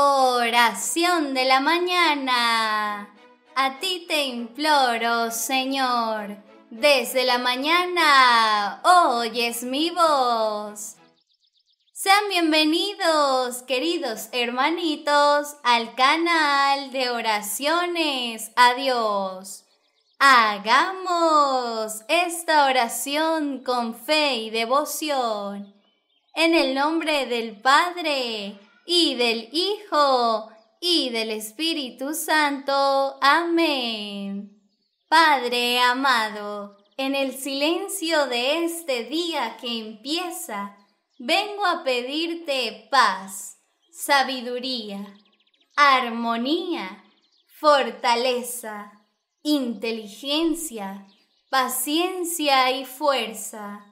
Oración de la mañana. A ti te imploro, Señor. Desde la mañana oyes mi voz. Sean bienvenidos, queridos hermanitos, al canal de oraciones Adiós. Hagamos esta oración con fe y devoción. En el nombre del Padre, y del Hijo, y del Espíritu Santo. Amén. Padre amado, en el silencio de este día que empieza, vengo a pedirte paz, sabiduría, armonía, fortaleza, inteligencia, paciencia y fuerza.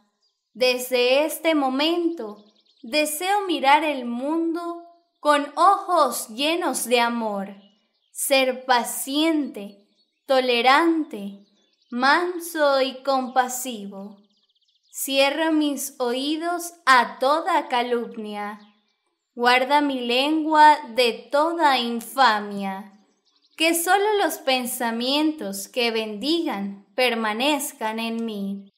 Desde este momento deseo mirar el mundo con ojos llenos de amor, ser paciente, tolerante, manso y compasivo. Cierra mis oídos a toda calumnia, guarda mi lengua de toda infamia, que solo los pensamientos que bendigan permanezcan en mí.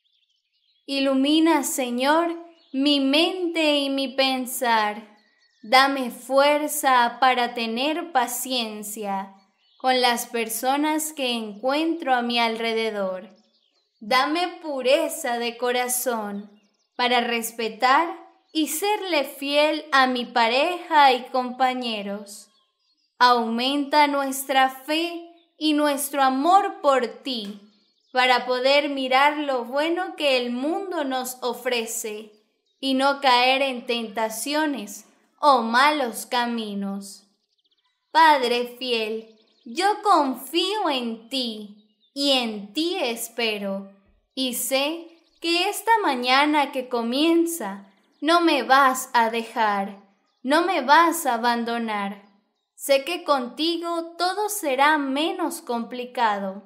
Ilumina, Señor, mi mente y mi pensar Dame fuerza para tener paciencia con las personas que encuentro a mi alrededor. Dame pureza de corazón para respetar y serle fiel a mi pareja y compañeros. Aumenta nuestra fe y nuestro amor por ti para poder mirar lo bueno que el mundo nos ofrece y no caer en tentaciones o malos caminos. Padre fiel, yo confío en ti y en ti espero, y sé que esta mañana que comienza no me vas a dejar, no me vas a abandonar. Sé que contigo todo será menos complicado.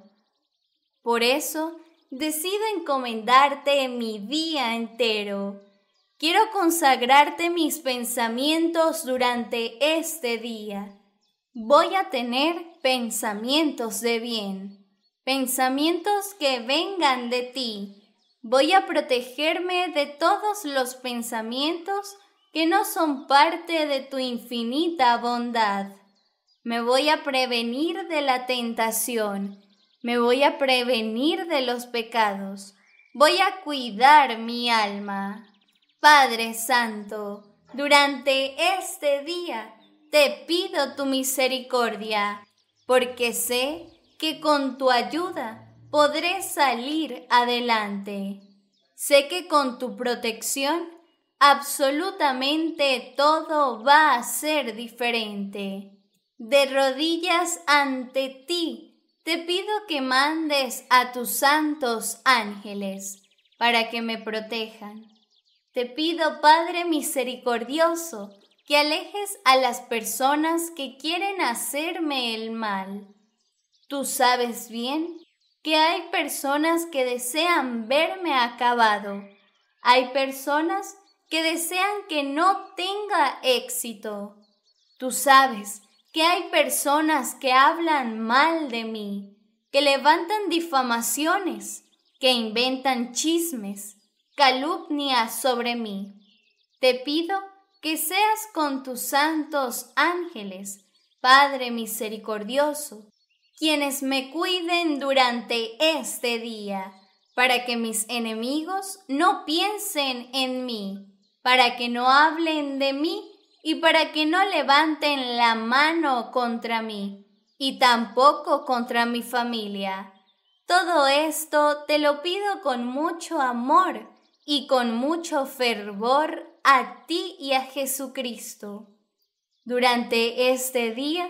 Por eso decido encomendarte mi día entero Quiero consagrarte mis pensamientos durante este día. Voy a tener pensamientos de bien, pensamientos que vengan de ti. Voy a protegerme de todos los pensamientos que no son parte de tu infinita bondad. Me voy a prevenir de la tentación. Me voy a prevenir de los pecados. Voy a cuidar mi alma. Padre Santo, durante este día te pido tu misericordia, porque sé que con tu ayuda podré salir adelante. Sé que con tu protección absolutamente todo va a ser diferente. De rodillas ante ti, te pido que mandes a tus santos ángeles para que me protejan te pido, Padre misericordioso, que alejes a las personas que quieren hacerme el mal. Tú sabes bien que hay personas que desean verme acabado. Hay personas que desean que no tenga éxito. Tú sabes que hay personas que hablan mal de mí, que levantan difamaciones, que inventan chismes, calumnia sobre mí. Te pido que seas con tus santos ángeles, Padre misericordioso, quienes me cuiden durante este día, para que mis enemigos no piensen en mí, para que no hablen de mí y para que no levanten la mano contra mí, y tampoco contra mi familia. Todo esto te lo pido con mucho amor y con mucho fervor a ti y a Jesucristo. Durante este día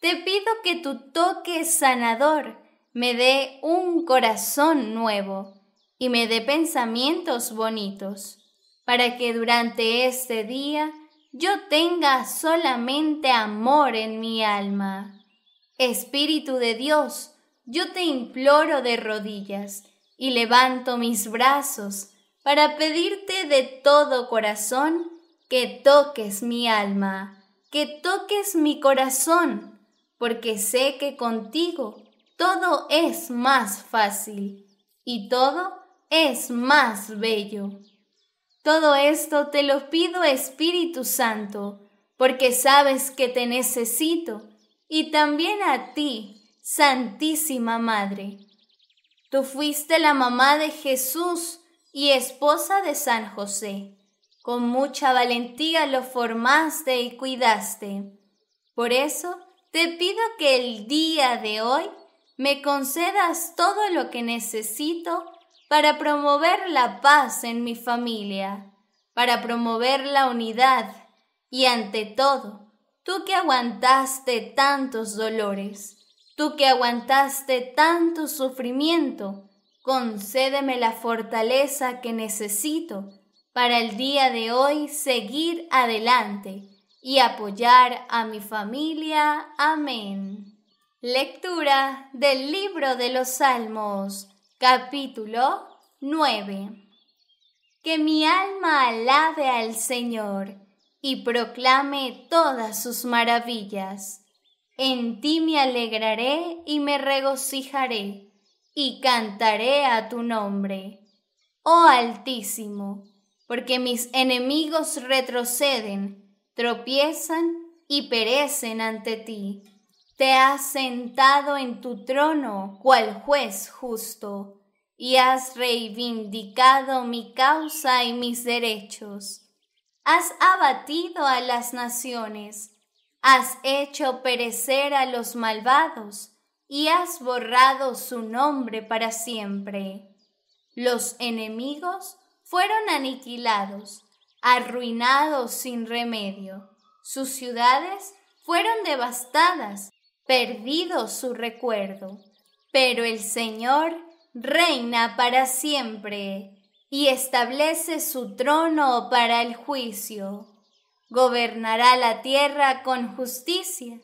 te pido que tu toque sanador me dé un corazón nuevo y me dé pensamientos bonitos, para que durante este día yo tenga solamente amor en mi alma. Espíritu de Dios, yo te imploro de rodillas y levanto mis brazos para pedirte de todo corazón que toques mi alma, que toques mi corazón, porque sé que contigo todo es más fácil y todo es más bello. Todo esto te lo pido Espíritu Santo, porque sabes que te necesito y también a ti, Santísima Madre. Tú fuiste la mamá de Jesús, y esposa de San José. Con mucha valentía lo formaste y cuidaste. Por eso te pido que el día de hoy me concedas todo lo que necesito para promover la paz en mi familia, para promover la unidad y ante todo, tú que aguantaste tantos dolores, tú que aguantaste tanto sufrimiento, concédeme la fortaleza que necesito para el día de hoy seguir adelante y apoyar a mi familia. Amén. Lectura del libro de los Salmos, capítulo 9. Que mi alma alabe al Señor y proclame todas sus maravillas. En ti me alegraré y me regocijaré y cantaré a tu nombre. Oh Altísimo, porque mis enemigos retroceden, tropiezan y perecen ante ti. Te has sentado en tu trono cual juez justo, y has reivindicado mi causa y mis derechos. Has abatido a las naciones, has hecho perecer a los malvados, y has borrado su nombre para siempre. Los enemigos fueron aniquilados, arruinados sin remedio. Sus ciudades fueron devastadas, perdido su recuerdo. Pero el Señor reina para siempre y establece su trono para el juicio. Gobernará la tierra con justicia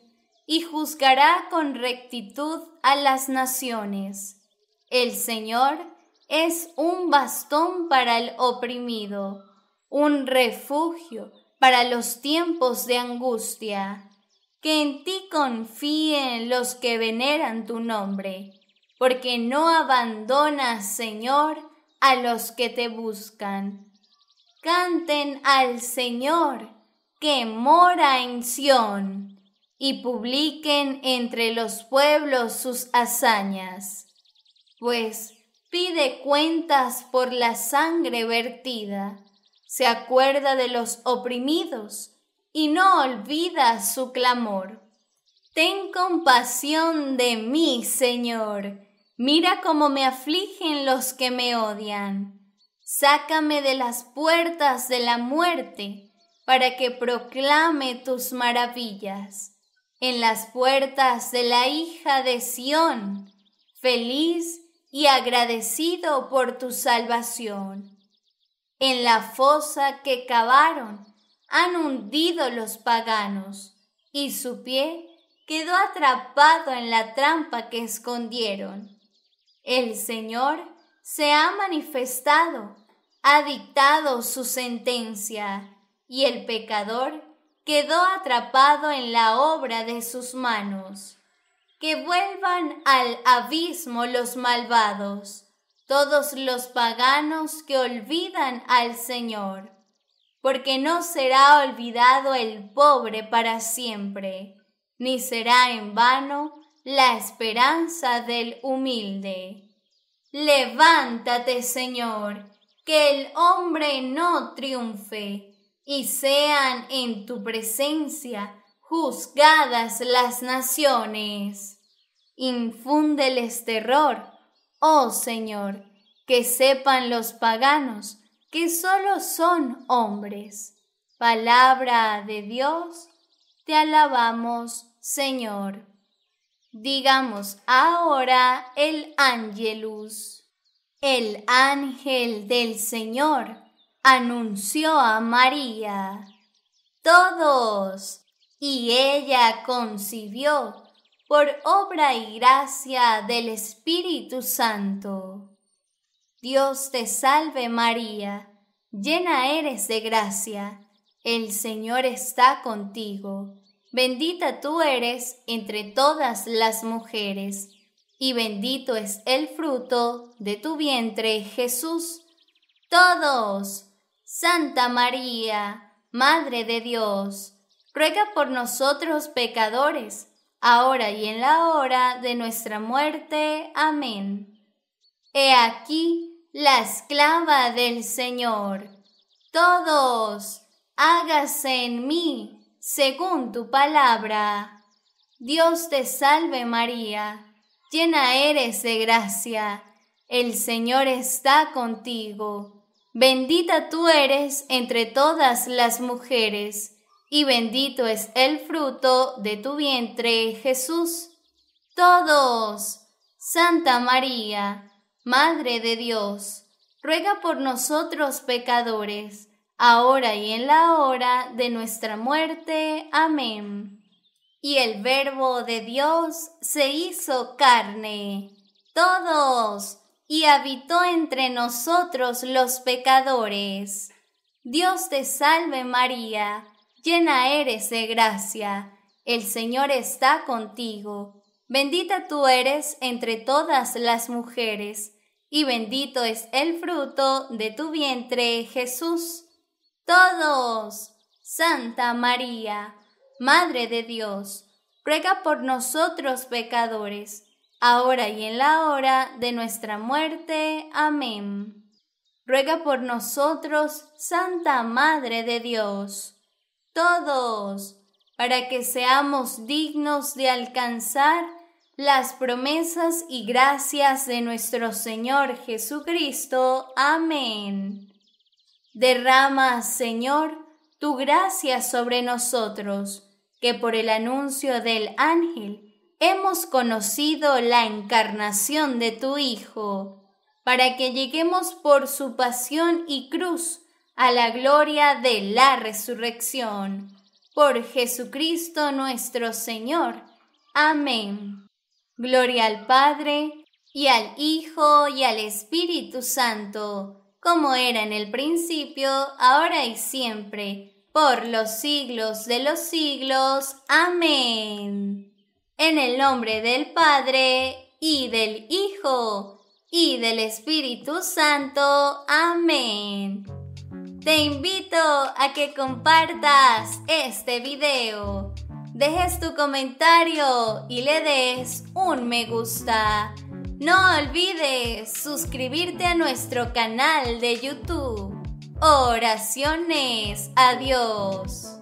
y juzgará con rectitud a las naciones. El Señor es un bastón para el oprimido, un refugio para los tiempos de angustia. Que en ti confíen los que veneran tu nombre, porque no abandonas, Señor, a los que te buscan. Canten al Señor, que mora en Sión y publiquen entre los pueblos sus hazañas, pues pide cuentas por la sangre vertida, se acuerda de los oprimidos y no olvida su clamor. Ten compasión de mí, Señor, mira cómo me afligen los que me odian. Sácame de las puertas de la muerte, para que proclame tus maravillas en las puertas de la hija de Sión, feliz y agradecido por tu salvación. En la fosa que cavaron han hundido los paganos, y su pie quedó atrapado en la trampa que escondieron. El Señor se ha manifestado, ha dictado su sentencia, y el pecador quedó atrapado en la obra de sus manos. Que vuelvan al abismo los malvados, todos los paganos que olvidan al Señor, porque no será olvidado el pobre para siempre, ni será en vano la esperanza del humilde. Levántate, Señor, que el hombre no triunfe y sean en tu presencia juzgadas las naciones. Infúndeles terror, oh Señor, que sepan los paganos que solo son hombres. Palabra de Dios, te alabamos, Señor. Digamos ahora el ángelus. El ángel del Señor anunció a María. Todos. Y ella concibió por obra y gracia del Espíritu Santo. Dios te salve María, llena eres de gracia, el Señor está contigo, bendita tú eres entre todas las mujeres, y bendito es el fruto de tu vientre Jesús. Todos Santa María, Madre de Dios, ruega por nosotros pecadores, ahora y en la hora de nuestra muerte. Amén. He aquí la esclava del Señor. Todos, hágase en mí según tu palabra. Dios te salve María, llena eres de gracia, el Señor está contigo Bendita tú eres entre todas las mujeres, y bendito es el fruto de tu vientre, Jesús. Todos, Santa María, Madre de Dios, ruega por nosotros pecadores, ahora y en la hora de nuestra muerte. Amén. Y el Verbo de Dios se hizo carne. Todos, y habitó entre nosotros los pecadores. Dios te salve María, llena eres de gracia, el Señor está contigo, bendita tú eres entre todas las mujeres, y bendito es el fruto de tu vientre Jesús. Todos, Santa María, Madre de Dios, ruega por nosotros pecadores, ahora y en la hora de nuestra muerte. Amén. Ruega por nosotros, Santa Madre de Dios, todos, para que seamos dignos de alcanzar las promesas y gracias de nuestro Señor Jesucristo. Amén. Derrama, Señor, tu gracia sobre nosotros, que por el anuncio del ángel, hemos conocido la encarnación de tu Hijo, para que lleguemos por su pasión y cruz a la gloria de la resurrección. Por Jesucristo nuestro Señor. Amén. Gloria al Padre, y al Hijo, y al Espíritu Santo, como era en el principio, ahora y siempre, por los siglos de los siglos. Amén. En el nombre del Padre, y del Hijo, y del Espíritu Santo. Amén. Te invito a que compartas este video, dejes tu comentario y le des un me gusta. No olvides suscribirte a nuestro canal de YouTube. Oraciones Adiós.